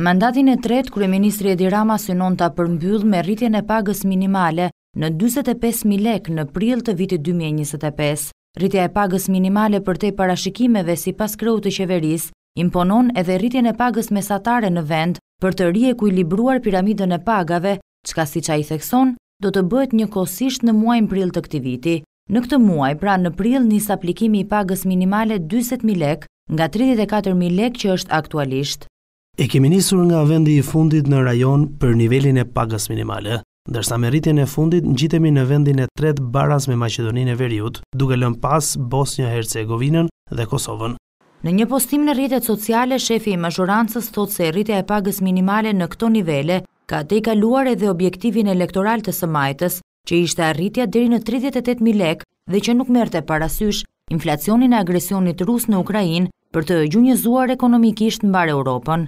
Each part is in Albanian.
Mandatin e tretë, Kryeministri Edi Rama synon të apërmbyll me rritjen e pagës minimale në 25.000 lek në prill të vitit 2025. Rritja e pagës minimale për te parashikimeve si pas kreut të qeveris, imponon edhe rritjen e pagës mesatare në vend për të rije ku i libruar piramidën e pagave, qka si qa i thekson, do të bëhet një kosisht në muajnë prill të këti viti. Në këtë muaj, pra në prill njës aplikimi i pagës minimale 20.000 lek, nga 34.000 lek që është aktualisht. E kemi nisur nga vendi i fundit në rajon për nivelin e pagës minimale, dërsa me rritjen e fundit në gjitemi në vendin e tret baras me Macedonin e Veriut, duke lën pas Bosnja, Hercegovinën dhe Kosovën. Në një postim në rritet sociale, shefi i mashurancës thot se rritja e pagës minimale në këto nivele ka te i kaluar edhe objektivin elektoral të sëmajtës, që ishte arritja dheri në 38.000 lek dhe që nuk merte parasysh inflacionin e agresionit rus në Ukrajin për të gjunjëzuar ekonomikisht në bare Europën.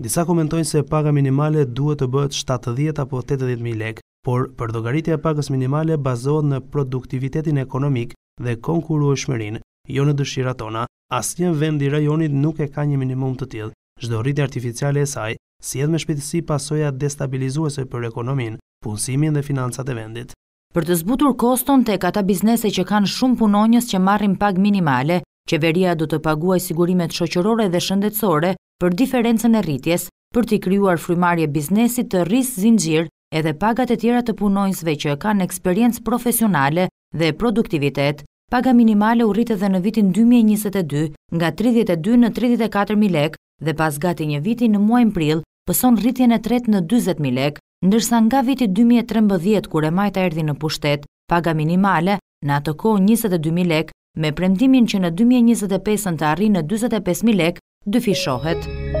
Disa komentojnë se paga minimale duhet të bëhet 70 apo 80.000 lek, por përdogaritja pagës minimale bazohet në produktivitetin ekonomik dhe konkuru e shmerin, jo në dëshira tona, asë një vendi rajonit nuk e ka një minimum të tjith, zhdo rriti artificiale e saj, si edhe me shpitësi pasoja destabilizuese për ekonomin, punësimin dhe financat e vendit. Për të zbutur koston të e kata biznese që kanë shumë punonjës që marrin pag minimale, Qeveria do të paguaj sigurimet shoqërore dhe shëndetsore për diferencen e rritjes, për t'i kryuar frymarje biznesit të rrisë zingjirë edhe pagat e tjera të punojnësve që kanë eksperiencë profesionale dhe produktivitet, paga minimale u rritë dhe në vitin 2022 nga 32 në 34.000 lek dhe pas gati një vitin në muajnë prill pëson rritjen e tret në 20.000 lek, ndërsa nga vitin 2013 kure majta erdi në pushtet, paga minimale në atë kohë 22.000 lek me premtimin që në 2025 në të arri në 25.000 lek dëfishohet.